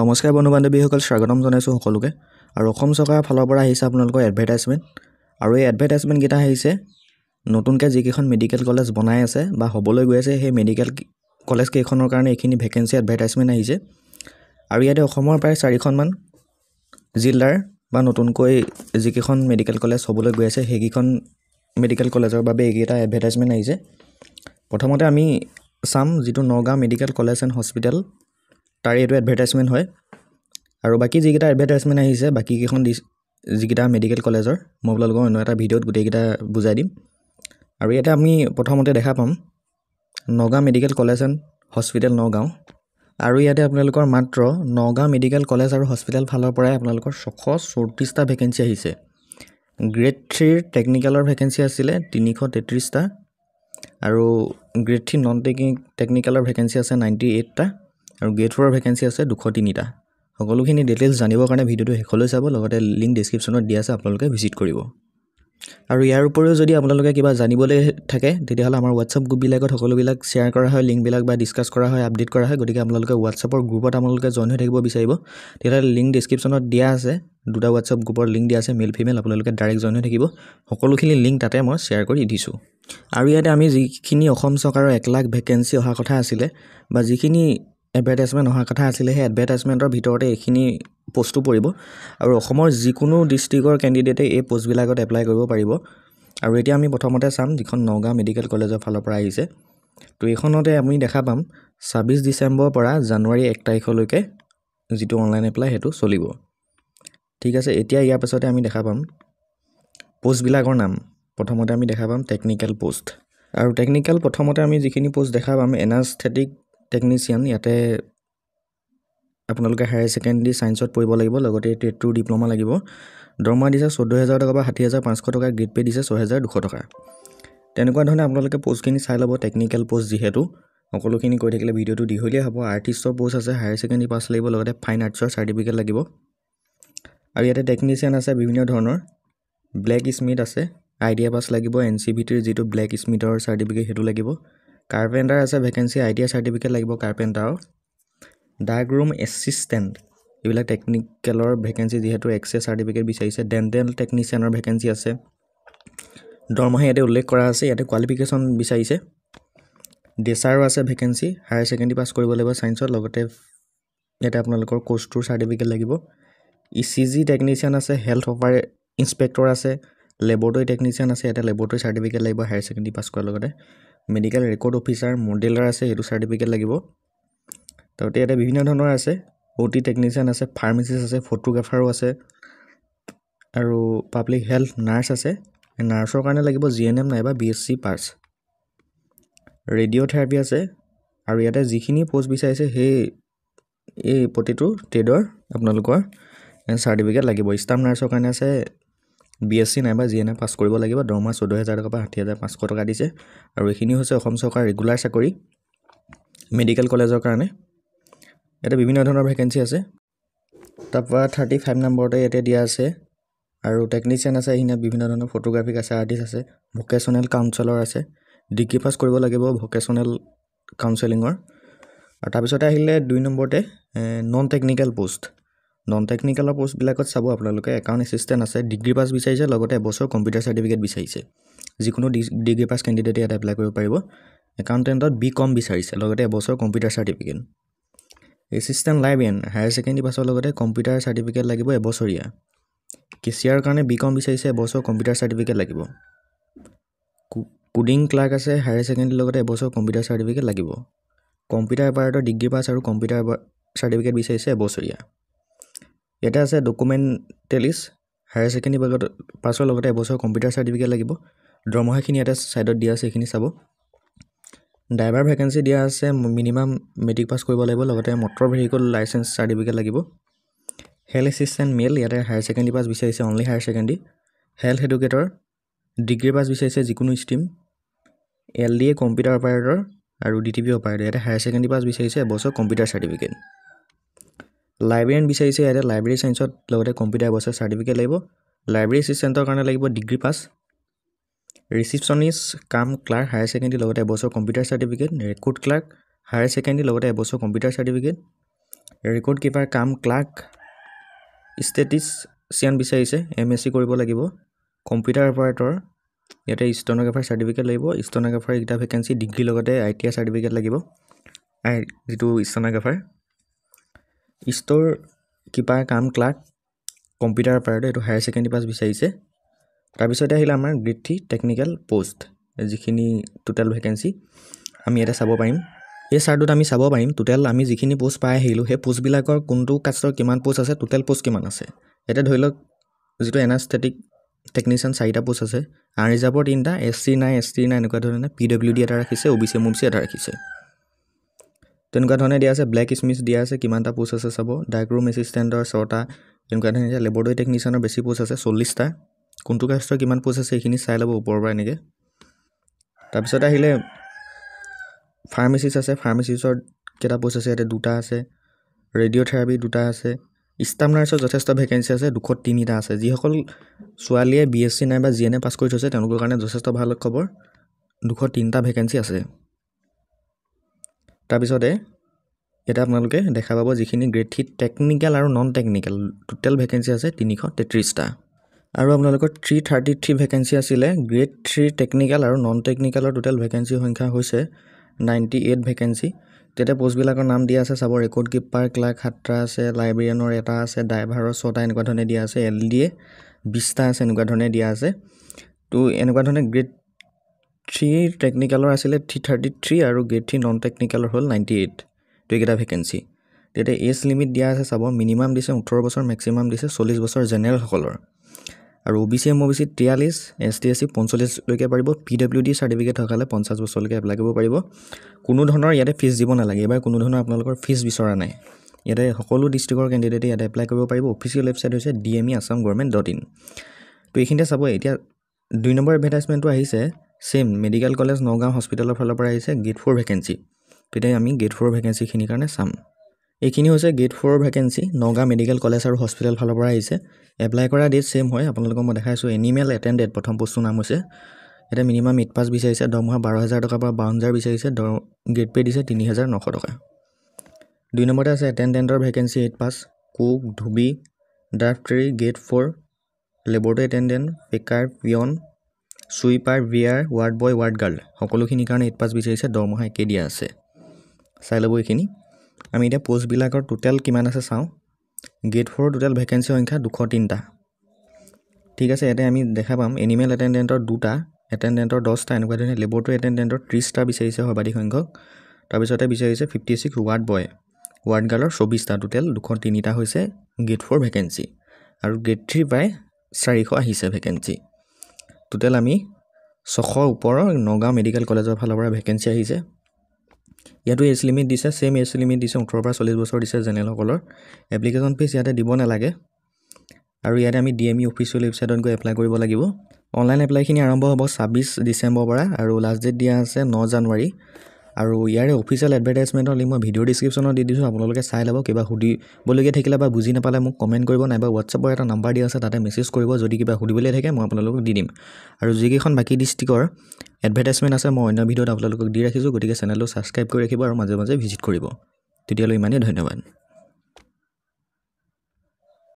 নমস্কাৰ বন্ধু বান্ধৱীসকল স্বাগতম জনাইছোঁ সকলোকে আৰু অসম চৰকাৰৰ ফালৰ পৰা আহিছে আপোনালোকৰ এডভাৰটাইজমেণ্ট আৰু এই এডভাৰটাইজমেণ্টকেইটা আহিছে নতুনকৈ যিকেইখন মেডিকেল কলেজ বনাই আছে বা হ'বলৈ গৈ আছে সেই মেডিকেল কলেজকেইখনৰ কাৰণে এইখিনি ভেকেঞ্চি এডভাৰটাইজমেণ্ট আহিছে আৰু ইয়াতে অসমৰ প্ৰায় চাৰিখনমান জিলাৰ বা নতুনকৈ যিকেইখন মেডিকেল কলেজ হ'বলৈ গৈ আছে সেইকেইখন মেডিকেল কলেজৰ বাবে এইকেইটা এডভাৰটাইজমেণ্ট আহিছে প্ৰথমতে আমি চাম যিটো Nagaon medical college and hospital তাৰে এইটো এডভাৰটাইজমেণ্ট হয় আৰু বাকী যিকেইটা এডভাৰটাইজমেণ্ট আহিছে বাকীকেইখন ডিছ যিকেইটা মেডিকেল কলেজৰ মই আপোনালোকক অন্য এটা ভিডিঅ'ত গোটেইকেইটা বুজাই দিম আৰু ইয়াতে আমি প্ৰথমতে দেখা পাম Nagaon medical college and hospital Nagaon আৰু ইয়াতে আপোনালোকৰ মাত্ৰ নগাঁও মেডিকেল কলেজ আৰু হস্পিটেল ফালৰ পৰাই আপোনালোকৰ ছশ চৌত্ৰিছটা ভেকেঞ্চি আহিছে গ্ৰেড থ্ৰীৰ টেকনিকেলৰ ভেকেঞ্চি আছিলে তিনিশ তেত্ৰিছটা আৰু গ্ৰেড থ্ৰী নন টেকনিক টেকনিকেলৰ ভেকেঞ্চি আছে নাইণ্টি এইটটা আৰু গেট ফ'ৰৰ ভেকেঞ্চি আছে দুশ তিনিটা সকলোখিনি ডিটেইলছ জানিবৰ কাৰণে ভিডিঅ'টো শেষলৈ চাব লগতে লিংক ডিছক্ৰিপশ্যনত দিয়া আছে আপোনালোকে ভিজিট কৰিব আৰু ইয়াৰ উপৰিও যদি আপোনালোকে কিবা জানিবলৈ থাকে তেতিয়াহ'লে আমাৰ হোৱাটছআপ গ্ৰুপবিলাকত সকলোবিলাক শ্বেয়াৰ কৰা হয় লিংকবিলাক বা ডিছকাছ কৰা হয় আপডেট কৰা হয় গতিকে আপোনালোকে হোৱাটছআপৰ গ্ৰুপত আপোনালোকে জইন হৈ থাকিব বিচাৰিব তেতিয়াহ'লে লিংক ডিছক্ৰিপশ্যনত দিয়া আছে দুটা হোৱাটছআপ গ্ৰুপৰ লিংক দিয়া আছে মেল ফিমেল আপোনালোকে ডাইৰেক্ট জইন হৈ থাকিব সকলোখিনি লিংক তাতে মই শ্বেয়াৰ কৰি দিছোঁ আৰু ইয়াতে আমি যিখিনি অসম চৰকাৰৰ এক লাখ ভেকেঞ্চি অহাৰ কথা আছিলে বা যিখিনি এডভাৰটাইজমেণ্ট অহাৰ কথা আছিলে সেই এডভাৰটাইজমেণ্টৰ ভিতৰতে এইখিনি পষ্টো পৰিব আৰু অসমৰ যিকোনো ডিষ্ট্ৰিক্টৰ কেণ্ডিডেটে এই পষ্টবিলাকত এপ্লাই কৰিব পাৰিব আৰু এতিয়া আমি প্ৰথমতে চাম যিখন নগাঁও মেডিকেল কলেজৰ ফালৰ পৰা আহিছে তো এইখনতে আমি দেখা পাম ছাব্বিছ ডিচেম্বৰৰ পৰা জানুৱাৰী এক তাৰিখলৈকে যিটো অনলাইন এপ্লাই সেইটো চলিব ঠিক আছে এতিয়া ইয়াৰ পিছতে আমি দেখা পাম পষ্টবিলাকৰ নাম প্ৰথমতে আমি দেখা পাম টেকনিকেল পষ্ট আৰু টেকনিকেল প্ৰথমতে আমি যিখিনি পষ্ট দেখা পাম এনাষ্টেটিক টেকনিচিয়ান ইয়াতে আপোনালোকে হায়াৰ ছেকেণ্ডেৰী ছায়েন্সত পঢ়িব লাগিব লগতে টেটটোৰ ডিপ্ল'মা লাগিব দৰমহা দিছে চৈধ্য হেজাৰ টকা বা ষাঠি হেজাৰ পাঁচশ টকা গ্ৰেড পে' দিছে ছহেজাৰ দুশ টকা তেনেকুৱা ধৰণে আপোনালোকে পষ্টখিনি চাই ল'ব টেকনিকেল পষ্ট যিহেতু সকলোখিনি কৈ থাকিলে ভিডিঅ'টো দীঘলীয়া হ'ব আৰ্টিষ্টৰ পষ্ট আছে হায়াৰ ছেকেণ্ডেৰী পাছ লাগিব লগতে ফাইন আৰ্টছৰ চাৰ্টিফিকেট লাগিব আৰু ইয়াতে টেকনিচিয়ান আছে বিভিন্ন ধৰণৰ ব্লেক স্মিথ আছে আইডিয়া পাছ লাগিব এন চি বি টিৰ যিটো ব্লেক স্মিথৰ চাৰ্টিফিকেট সেইটো লাগিব কাৰ্পেণ্টাৰ আছে vacancy I T I certificate লাগিব কাৰ্পেণ্টাৰৰ ডাৰ্ক ৰুম এচিষ্টেণ্ট এইবিলাক টেকনিকেলৰ ভেকেঞ্চি যিহেতু এক্স এক্সএছ চাৰ্টিফিকেট বিচাৰিছে ডেণ্টেল টেকনিচিয়ানৰ ভেকেঞ্চি আছে দৰমহা ইয়াতে উল্লেখ কৰা আছে ইয়াতে কোৱালিফিকেশ্যন বিচাৰিছে ডেচাৰো আছে ভেকেঞ্চি হায়াৰ ছেকেণ্ডেৰী পাছ কৰিব লাগিব ছায়েন্সত লগতে ইয়াতে আপোনালোকৰ ক'ৰ্চটোৰ চাৰ্টিফিকেট লাগিব ই চি জি টেকনিচিয়ান আছে হেল্থ অফাৰ ইঞ্চপেক্টৰ আছে লেবৰেটৰী টেকনিচিয়ান আছে ইয়াতে লেবৰেটৰী চাৰ্টিফিকেট লাগিব হায়াৰ ছেকেণ্ডেৰী পাছ কৰাৰ লগতে মেডিকেল ৰেকৰ্ড অফিচাৰ মডেলাৰ আছে সেইটো চাৰ্টিফিকেট লাগিব তাতে ইয়াতে বিভিন্ন ধৰণৰ আছে অ' টি টেকনিচিয়ান আছে ফাৰ্মাচিষ্ট আছে ফটোগ্ৰাফাৰো আছে আৰু পাব্লিক হেল্থ নাৰ্ছ আছে নাৰ্ছৰ কাৰণে লাগিব জি এন এম নাইবা B S C pass radiotherapy আছে আৰু ইয়াতে যিখিনি প'ষ্ট বিচাৰিছে সেই এই প্ৰতিটো ট্ৰেডৰ আপোনালোকৰ চাৰ্টিফিকেট লাগিব ষ্টাফ নাৰ্ছৰ কাৰণে আছে বি এছ চি নাইবা জি এন এ পাছ কৰিব লাগিব দৰমহা চৈধ্য হাজাৰ টকাৰ পৰা ষাঠি হেজাৰ পাঁচশ টকা দিছে আৰু এইখিনি হৈছে অসম চৰকাৰ ৰেগুলাৰ চাকৰি মেডিকেল কলেজৰ কাৰণে ইয়াতে বিভিন্ন ধৰণৰ ভেকেঞ্চি আছে তাৰপৰা থাৰ্টি ফাইভ নম্বৰতে ইয়াতে দিয়া আছে আৰু টেকনিচিয়ান আছে এইখিনি বিভিন্ন ধৰণৰ ফটোগ্ৰাফিক আছে আৰ্টিষ্ট আছে ভকেচনেল কাউঞ্চেলৰ আছে ডিগ্ৰী পাছ কৰিব লাগিব ভকেচনেল কাউঞ্চেলিঙৰ আৰু তাৰপিছতে আহিলে দুই নম্বৰতে নন টেকনিকেল পোষ্ট নন টেকনিকেলৰ পোষ্টবিলাকত চাব আপোনালোকে একাউণ্ট এচিষ্টেণ্ট আছে ডিগ্ৰী পাছ বিচাৰিছে লগতে এবছৰ কম্পিউটাৰ চাৰ্টিফিকেট বিচাৰিছে যিকোনো ডিগ্ৰী পাছ কেণ্ডিডেটে ইয়াত এপ্লাই কৰিব পাৰিব একাউণ্টেণ্টত বি কম বিচাৰিছে লগতে এবছৰ computer certificate assistant librarian higher secondary পাছৰ লগতে কম্পিউটাৰ চাৰ্টিফিকেট লাগিব এবছৰীয়া কেচিয়াৰৰ কাৰণে বি কম বিচাৰিছে এবছৰ কম্পিউটাৰ চাৰ্টিফিকেট লাগিব কোডিং ক্লাৰ্ক আছে হায়াৰ ছেকেণ্ডেৰীৰ লগতে এবছৰ কম্পিউটাৰ চাৰ্টিফিকেট লাগিব কম্পিউটাৰ এপাৰেটৰ ডিগ্ৰী পাছ আৰু কম্পিউটাৰ চাৰ্টিফিকেট বিচাৰিছে এবছৰীয়া ইয়াতে আছে ডকুমেণ্টেলিছ হায়াৰ ছেকেণ্ডেৰী বেগত পাছৰ লগতে এবছৰ কম্পিউটাৰ চাৰ্টিফিকেট লাগিব দৰমহাখিনি ইয়াতে ছাইডত দিয়া আছে সেইখিনি চাব ড্ৰাইভাৰ ভেকেঞ্চি দিয়া আছে মিনিমাম মেট্ৰিক পাছ কৰিব লাগিব লগতে মটৰ ভেহিকল লাইচেঞ্চ চাৰ্টিফিকেট লাগিব হেল্থ এছিষ্টেণ্ট মেল ইয়াতে হায়াৰ ছেকেণ্ডেৰী পাছ বিচাৰিছে only higher secondary health educator degree pass বিচাৰিছে যিকোনো stream L D A computer operator আৰু ডি টি পি অপাৰেটৰ ইয়াতে হায়াৰ ছেকেণ্ডেৰী পাছ বিচাৰিছে এবছৰ কম্পিউটাৰ চাৰ্টিফিকেট লাইব্ৰেৰীয়ান বিচাৰিছে ইয়াতে লাইব্ৰেৰী চায়েন্সত লগতে কম্পিউটাৰ বছৰ চাৰ্টিফিকেট লাগিব লাইব্ৰেৰী এছিষ্টেণ্টৰ কাৰণে লাগিব degree pass receptionist cum clerk higher secondary লগতে এবছৰ computer certificate record clerk higher secondary লগতে এবছৰ computer certificate record keeper cum clerk statistician বিচাৰিছে এম এছ চি কৰিব লাগিব কম্পিউটাৰ অপাৰেটৰ ইয়াতে ষ্টনগ্ৰাফাৰ চাৰ্টিফিকেট লাগিব ষ্টনগ্ৰাফাৰ এইকেইটা ভেকেঞ্চি ডিগ্ৰী লগতে আই টি আই চাৰ্টিফিকেট লাগিব আই যিটো stenographer store keeper cum clerk computer পাৰ্টত এইটো হায়াৰ ছেকেণ্ডেৰী পাছ বিচাৰিছে তাৰপিছতে আহিলে আমাৰ বৃদ্ধি টেকনিকেল প'ষ্ট যিখিনি টোটেল ভেকেঞ্চি আমি ইয়াতে চাব পাৰিম এই চাৰ্টটোত আমি চাব পাৰিম টোটেল আমি যিখিনি প'ষ্ট পাই আহিলোঁ সেই পোষ্টবিলাকৰ কোনটো কাষ্টৰ কিমান প'ষ্ট আছে টোটেল প'ষ্ট কিমান আছে ইয়াতে ধৰি লওক যিটো এনাষ্টেটিক টেকনিচিয়ান চাৰিটা পোষ্ট আছে আন ৰিজাৰ্ভৰ তিনিটা এছ চি নাই এছ টি নাই এনেকুৱা ধৰণে পি ডব্লিউ ডি এটা ৰাখিছে O' B C M C এটা ৰাখিছে তেনেকুৱা ধৰণে দিয়া আছে ব্লেক স্মিথ দিয়া আছে কিমানটা পোষ্ট আছে চাব ডাৰ্ক ৰুম এছিষ্টেণ্টৰ ছটা তেনেকুৱা ধৰণে দিয়া লেবৰেটৰী টেকনিচিয়ানৰ বেছি পোষ্ট আছে চল্লিছটা কোনটো কাষ্টৰ কিমান পোষ্ট আছে সেইখিনি চাই ল'ব ওপৰৰ পৰা এনেকৈ তাৰপিছত আহিলে ফাৰ্মাচিষ্ট আছে ফাৰ্মাচিষ্টৰ কেইটা পোষ্ট আছে ইয়াতে দুটা আছে ৰেডিঅ'থেৰাপি দুটা আছে ষ্টাফ নাৰ্ছৰ যথেষ্ট ভেকেঞ্চি আছে দুশ তিনিটা আছে যিসকল ছোৱালীয়ে বি এছ চি নাইবা জি এন এ পাছ কৰি থৈছে তেওঁলোকৰ কাৰণে যথেষ্ট ভাল খবৰ দুশ তিনিটা ভেকেঞ্চি আছে তাৰপিছতে ইয়াতে আপোনালোকে দেখা পাব যিখিনি গ্ৰেড থ্ৰী টেকনিকেল আৰু নন টেকনিকেল টোটেল ভেকেঞ্চি আছে তিনিশ তেত্ৰিছটা আৰু আপোনালোকৰ থ্ৰী থাৰ্টি থ্ৰী ভেকেঞ্চি আছিলে গ্ৰেড থ্ৰী টেকনিকেল আৰু নন টেকনিকেলৰ টোটেল ভেকেঞ্চিৰ সংখ্যা হৈছে নাইণ্টি এইট ভেকেঞ্চি তেতিয়া পষ্টবিলাকৰ নাম দিয়া আছে চাব ৰেকৰ্ড কিপাৰ ক্লাৰ্ক সাতটা আছে লাইব্ৰেৰীয়ানৰ এটা আছে ড্ৰাইভাৰৰ ছটা এনেকুৱা ধৰণে দিয়া আছে এল ডি এ বিছটা আছে এনেকুৱা ধৰণে দিয়া আছে তো এনেকুৱা ধৰণে গ্ৰেড থ্ৰী টেকনিকেলৰ আছিলে থ্ৰী থাৰ্টি থ্ৰী আৰু গ্ৰেড থ্ৰী নন টেকনিকেলৰ হ'ল নাইণ্টি এইট দুইকেইটা ভেকেঞ্চি তেতিয়া এজ লিমিট দিয়া আছে চাব মিনিমাম দিছে ওঠৰ বছৰ মেক্সিমাম দিছে চল্লিছ বছৰ জেনেৰেলসকলৰ আৰু O' B C M O' B C তিয়াল্লিছ এছ টি এছ চি পঞ্চল্লিছলৈকে পাৰিব পি ডব্লিউ ডি চাৰ্টিফিকেট থকালে পঞ্চাছ বছৰলৈকে এপ্লাই কৰিব পাৰিব কোনো ধৰণৰ ইয়াতে ফিজ দিব নালাগে এইবাৰ কোনো ধৰণৰ আপোনালোকৰ ফিজ বিচৰা নাই ইয়াতে সকলো ডিষ্ট্ৰিক্টৰ কেণ্ডিডেটে ইয়াতে এপ্লাই কৰিব পাৰিব অফিচিয়েল ৱেবছাইট হৈছে D M E Assam government dot in ত' এইখিনিতে চাব এতিয়া দুই নম্বৰ এডভাৰটাইজমেণ্টটো আহিছে ছেম মেডিকেল কলেজ নগাঁও হস্পিটেলৰ ফালৰ পৰা আহিছে গ্ৰেড ফ'ৰ ভেকেঞ্চি তেতিয়া আমি গ্ৰেড ফ'ৰ ভেকেঞ্চিখিনিৰ কাৰণে চাম এইখিনি হৈছে grade four vacancy Nagaon medical college আৰু হস্পিটেল ফালৰ পৰা আহিছে এপ্লাই কৰা ডেট ছেম হয় আপোনালোকক মই দেখাইছোঁ এনিমেল এটেণ্ডেড প্ৰথম পোষ্টটো নাম হৈছে এতিয়া মিনিমাম মিড পাছ বিচাৰিছে দৰমহা বাৰ হাজাৰ টকাৰ পৰা বাৱন্ন হাজাৰ বিচাৰিছে দ গ্ৰেড পে দিছে তিনি হাজাৰ নশ টকা দুই নম্বৰতে আছে এটেণ্ডেণ্টৰ vacancy eight pass cook dhobi draft grade four laboratory attendant packer peon sweeper bearer ward boy ward girl সকলোখিনিৰ কাৰণে এইট পাছ বিচাৰিছে দৰমহা একে দিয়া আছে চাই ল'ব এইখিনি আমি এতিয়া পোষ্টবিলাকৰ টোটেল কিমান আছে চাওঁ গে'ট ফ'ৰৰ টোটেল ভেকেঞ্চি সংখ্যা দুশ তিনিটা ঠিক আছে ইয়াতে আমি দেখা পাম এনিমেল এটেণ্ডেণ্টৰ দুটা এটেণ্ডেণ্টৰ দহটা এনেকুৱা ধৰণে লেবৰটৰী এটেণ্ডেণ্টৰ ত্ৰিছটা বিচাৰিছে সৰ্বাধিক সংখ্যক তাৰপিছতে বিচাৰিছে fifty six ward boy ward গাৰ্লৰ চৌবিছটা টোটেল দুশ তিনিটা হৈছে গে'ট ফ'ৰ ভেকেঞ্চি আৰু গেট থ্ৰীৰ প্ৰায় চাৰিশ আহিছে ভেকেঞ্চি টোটেল আমি ছশ ওপৰৰ নগাঁও মেডিকেল কলেজৰ ফালৰ পৰা ভেকেঞ্চি আহিছে ইয়াতো এজ লিমিট দিছে ছেম এজ লিমিট দিছে ওঠৰৰ পৰা চল্লিছ বছৰ দিছে জেনেৰেলসকলৰ এপ্লিকেশ্যন ফিজ ইয়াতে দিব নালাগে আৰু ইয়াতে আমি ডি এম ই অফিচিয়েল ৱেবছাইটত গৈ এপ্লাই কৰিব লাগিব অনলাইন এপ্লাইখিনি আৰম্ভ হ'ব ছাব্বিছ ডিচেম্বৰৰ পৰা আৰু লাষ্ট ডেট দিয়া আছে ন জানুৱাৰী আৰু ইয়াৰে অফিচিয়েল এডভাৰটাইজমেণ্টৰ লিংক মই ভিডিঅ' ডিছক্ৰিপশ্যনত দি দিছোঁ আপোনালোকে চাই ল'ব কিবা সুধিবলগীয়া থাকিলে বা বুজি নাপালে মোক কমেণ্ট কৰিব নাইবা হোৱাটছএপৰ এটা নাম্বাৰ দিয়া আছে তাতে মেছেজ কৰিব যদি কিবা সুধিবলৈ থাকে মই আপোনালোকক দি দিম আৰু যিকেইখন বাকী ডিষ্ট্ৰিক্টৰ এডভাৰটাইজমেণ্ট আছে মই অন্য ভিডিঅ'ত আপোনালোকক দি ৰাখিছোঁ গতিকে চেনেলটো ছাবস্ক্ৰাইব কৰি ৰাখিব আৰু মাজে মাজে ভিজিট কৰিব তেতিয়ালৈ ইমানেই ধন্যবাদ